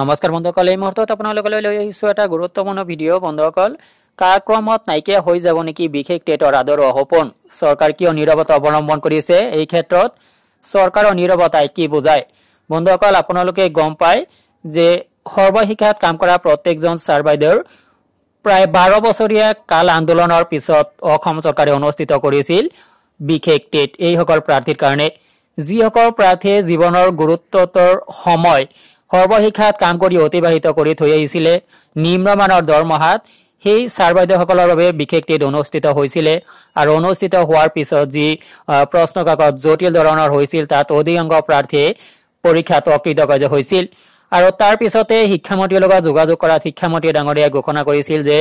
নমস্কাৰ বন্ধুসকল এই মুহূৰ্তত আপোনালোকলৈ লৈ আহিছোঁ এটা গুৰুত্বপূৰ্ণ ভিডিঅ' বন্ধুসকল কাৰক্ৰমত নাইকিয়া হৈ যাব নেকি বিশেষ টেটৰ আদৰ অসপোন চৰকাৰ কিয় নিৰৱতা অৱলম্বন কৰিছে এই ক্ষেত্ৰত চৰকাৰৰ নিৰৱতাই কি বুজায় বন্ধুসকল আপোনালোকে গম পায় যে সৰ্বশিক্ষাত কাম কৰা প্ৰত্যেকজন ছাৰ বাইদেউৰ প্ৰায় বাৰ বছৰীয়া কাল আন্দোলনৰ পিছত অসম চৰকাৰে অনুষ্ঠিত কৰিছিল বিশেষ টেট এইসকল প্ৰাৰ্থীৰ কাৰণে যিসকল প্ৰাৰ্থীয়ে জীৱনৰ গুৰুত্বৰ সময় সৰ্বশিক্ষাত কাম কৰি অতিবাহিত কৰি থৈ আহিছিলে নিম্নমানৰ দৰমহাত সেই ছাৰ বাইদেউসকলৰ বাবে বিশেষ টেট অনুষ্ঠিত হৈছিলে আৰু অনুষ্ঠিত হোৱাৰ পিছত যি প্ৰশ্নকাকত জটিল ধৰণৰ হৈছিল তাত অধিকাংশ প্ৰাৰ্থীয়ে পৰীক্ষাত অকৃতকাৰ্য হৈছিল আৰু তাৰ পিছতে শিক্ষামন্ত্ৰীৰ লগত যোগাযোগ কৰাত শিক্ষামন্ত্ৰী ডাঙৰীয়াই ঘোষণা কৰিছিল যে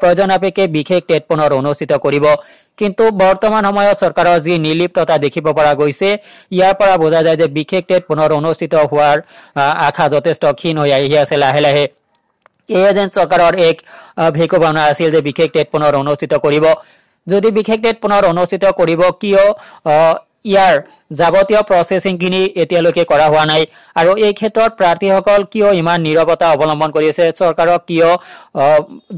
প্ৰয়োজন সাপেক্ষে বিশেষ পুনৰ অনুষ্ঠিত কৰিব কিন্তু বৰ্তমান সময়ত চৰকাৰৰ যি নিলিপ্ততা দেখিব পৰা গৈছে ইয়াৰ পৰা বুজা যায় যে বিশেষ টেট পুনৰ অনুষ্ঠিত হোৱাৰ আশা যথেষ্ট ক্ষীণ হৈ আহি আছে লাহে লাহে এয়া যেন চৰকাৰৰ এক ভেকুভাৱনা আছিল যে বিশেষ টেট পুনৰ অনুষ্ঠিত কৰিব যদি বিশেষ টেট পুনৰ অনুষ্ঠিত কৰিব কিয় ইয়াৰ যাৱতীয় প্ৰচেছিংখিনি এতিয়ালৈকে কৰা হোৱা নাই আৰু এই ক্ষেত্ৰত প্ৰাৰ্থীসকল কিয় ইমান নিৰৱতা অৱলম্বন কৰি আছে চৰকাৰক কিয়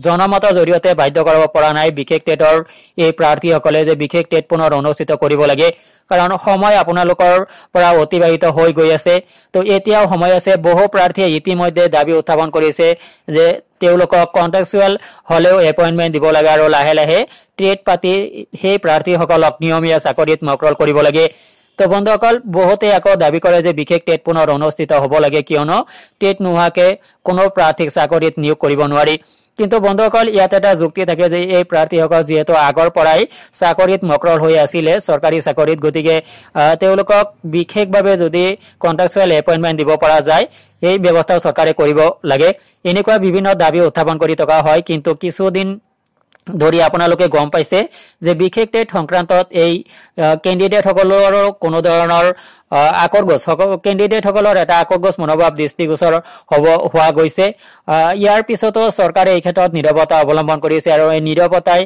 জনমতৰ জৰিয়তে বাধ্য কৰাব পৰা নাই বিশেষ টেটৰ এই প্ৰাৰ্থীসকলে যে বিশেষ টেট পুনৰ অনুষ্ঠিত কৰিব লাগে কাৰণ সময় আপোনালোকৰ পৰা অতিবাহিত হৈ গৈ আছে ত' এতিয়াও সময় আছে বহু প্ৰাৰ্থীয়ে ইতিমধ্যে দাবী উত্থাপন কৰিছে যে তেওঁলোকক কণ্টেকচুৱেল হ'লেও এপইণ্টমেণ্ট দিব লাগে আৰু লাহে লাহে ট্ৰেড পাতি সেই প্ৰাৰ্থীসকলক নিয়মীয়া চাকৰিত মকৰল কৰিব লাগে তো বন্ধুসকল বহুতে আকৌ দাবী কৰে যে বিশেষ টেট পুনৰ অনুষ্ঠিত হ'ব লাগে কিয়নো টেট নোহোৱাকে কোনো প্ৰাৰ্থীক চাকৰিত নিয়োগ কৰিব নোৱাৰি কিন্তু বন্ধুসকল ইয়াত এটা যুক্তি থাকে যে এই প্ৰাৰ্থীসকল যিহেতু আগৰ পৰাই চাকৰিত মকৰল হৈ আছিলে চৰকাৰী চাকৰিত গতিকে তেওঁলোকক বিশেষভাৱে যদি কণ্ট্ৰেকচুৱেল এপইণ্টমেণ্ট দিব পৰা যায় সেই ব্যৱস্থাও চৰকাৰে কৰিব লাগে এনেকুৱা বিভিন্ন দাবী উত্থাপন কৰি থকা হয় কিন্তু কিছুদিন ধৰি আপোনালোকে গম পাইছে যে বিশেষ টেট সংক্ৰান্তত এই কেণ্ডিডেটসকলৰ কোনো ধৰণৰ আকৰগছ কেণ্ডিডেটসকলৰ এটা আকৰগছ মনোভাৱ দৃষ্টিগোচৰ হ'ব হোৱা গৈছে ইয়াৰ পিছতো চৰকাৰে এই ক্ষেত্ৰত নিৰৱতা অৱলম্বন কৰিছে আৰু এই নিৰৱতাই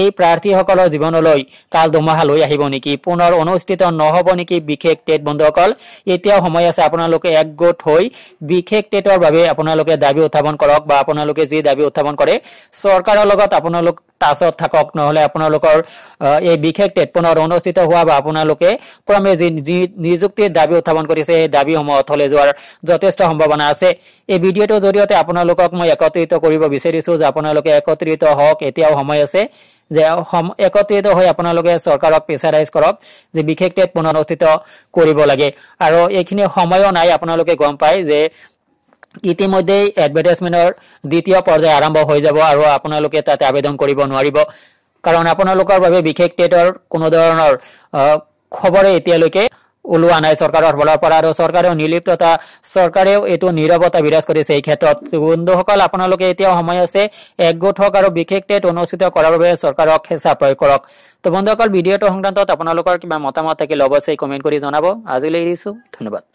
এই প্ৰাৰ্থীসকলৰ জীৱনলৈ কাল ধুমুহা লৈ আহিব নেকি পুনৰ অনুষ্ঠিত নহ'ব নেকি বিশেষ টেট বন্ধুসকল এতিয়াও সময় আছে আপোনালোকে একগোট হৈ বিশেষ টেটৰ বাবে আপোনালোকে দাবী উত্থাপন কৰক বা আপোনালোকে যি দাবী উত্থাপন কৰে চৰকাৰৰ লগত আপোনালোক টাচত থাকক নহলে আপোনালোকৰ এই বিশেষ টেটপনৰ অনুষ্ঠিত হোৱা বা আপোনালোকে ক্ৰমে যি যি নিযুক্তিৰ দাবী উত্থাপন কৰিছে সেই দাবীসমূহ অথলে যোৱাৰ যথেষ্ট সম্ভাৱনা আছে এই ভিডিঅ'টোৰ জৰিয়তে আপোনালোকক মই একত্ৰিত কৰিব বিচাৰিছোঁ যে আপোনালোকে একত্ৰিত হওক এতিয়াও সময় আছে যে একত্ৰিত হৈ আপোনালোকে চৰকাৰক প্ৰেচাৰাইজ কৰক যে বিশেষ টেট পুনৰ অনুষ্ঠিত কৰিব লাগে আৰু এইখিনি সময়ো নাই আপোনালোকে গম পায় যে ইতিমধ্যে এডভাৰ্টাইজমেণ্টৰ দ্বিতীয় পৰ্যায় আৰম্ভ হৈ যাব আৰু আপোনালোকে তাতে আবেদন কৰিব নোৱাৰিব কাৰণ আপোনালোকৰ বাবে বিশেষ টেটৰ কোনো ধৰণৰ খবৰে এতিয়ালৈকে ওলোৱা নাই চৰকাৰৰ ফালৰ পৰা আৰু চৰকাৰেও নিলিপ্ততা চৰকাৰেও এইটো নিৰৱতা বিৰাজ কৰিছে এই ক্ষেত্ৰত বন্ধুসকল আপোনালোকে এতিয়াও সময় আছে একগোট হওক আৰু বিশেষ টেট অনুষ্ঠিত কৰাৰ বাবে চৰকাৰক হেঁচা প্ৰয়োগ কৰক তো বন্ধুসকল ভিডিঅ'টো সংক্ৰান্তত আপোনালোকৰ কিবা মতামত থাকিলে অৱশ্যে কমেণ্ট কৰি জনাব আজিলৈ এৰিছোঁ ধন্যবাদ